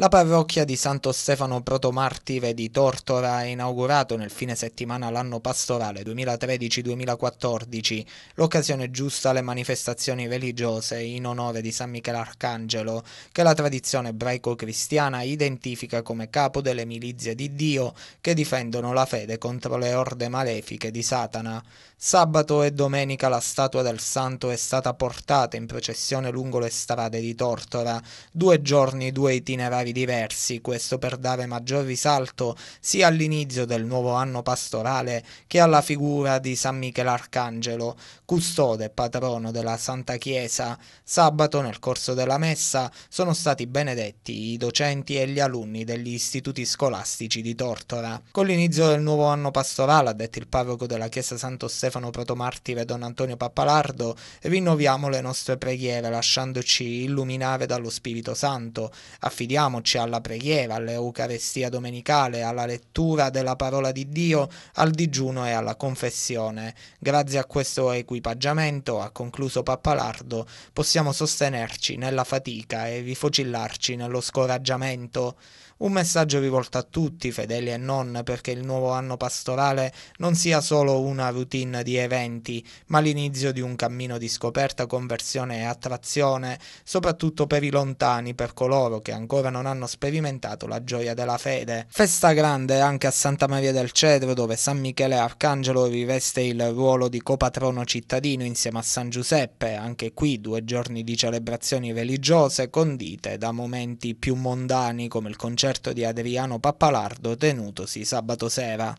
La parrocchia di Santo Stefano Protomartire di Tortora ha inaugurato nel fine settimana l'anno pastorale 2013-2014, l'occasione giusta alle manifestazioni religiose in onore di San Michele Arcangelo, che la tradizione ebraico-cristiana identifica come capo delle milizie di Dio che difendono la fede contro le orde malefiche di Satana. Sabato e domenica la statua del santo è stata portata in processione lungo le strade di Tortora, due giorni, due itinerari calendari diversi, questo per dare maggior risalto sia all'inizio del nuovo anno pastorale che alla figura di San Michele Arcangelo, custode e patrono della Santa Chiesa. Sabato nel corso della messa sono stati benedetti i docenti e gli alunni degli istituti scolastici di Tortora. Con l'inizio del nuovo anno pastorale, ha detto il parroco della Chiesa Santo Stefano Protomartire Don Antonio Pappalardo, rinnoviamo le nostre preghiere lasciandoci illuminare dallo Spirito Santo. Affidiamo dedichiamoci alla preghiera, all'Eucarestia domenicale, alla lettura della parola di Dio, al digiuno e alla confessione. Grazie a questo equipaggiamento, ha concluso Pappalardo, possiamo sostenerci nella fatica e rifocillarci nello scoraggiamento. Un messaggio rivolto a tutti, fedeli e non, perché il nuovo anno pastorale non sia solo una routine di eventi, ma l'inizio di un cammino di scoperta, conversione e attrazione, soprattutto per i lontani, per coloro che ancora non non hanno sperimentato la gioia della fede. Festa grande anche a Santa Maria del Cedro, dove San Michele Arcangelo riveste il ruolo di copatrono cittadino insieme a San Giuseppe, anche qui due giorni di celebrazioni religiose condite da momenti più mondani come il concerto di Adriano Pappalardo tenutosi sabato sera.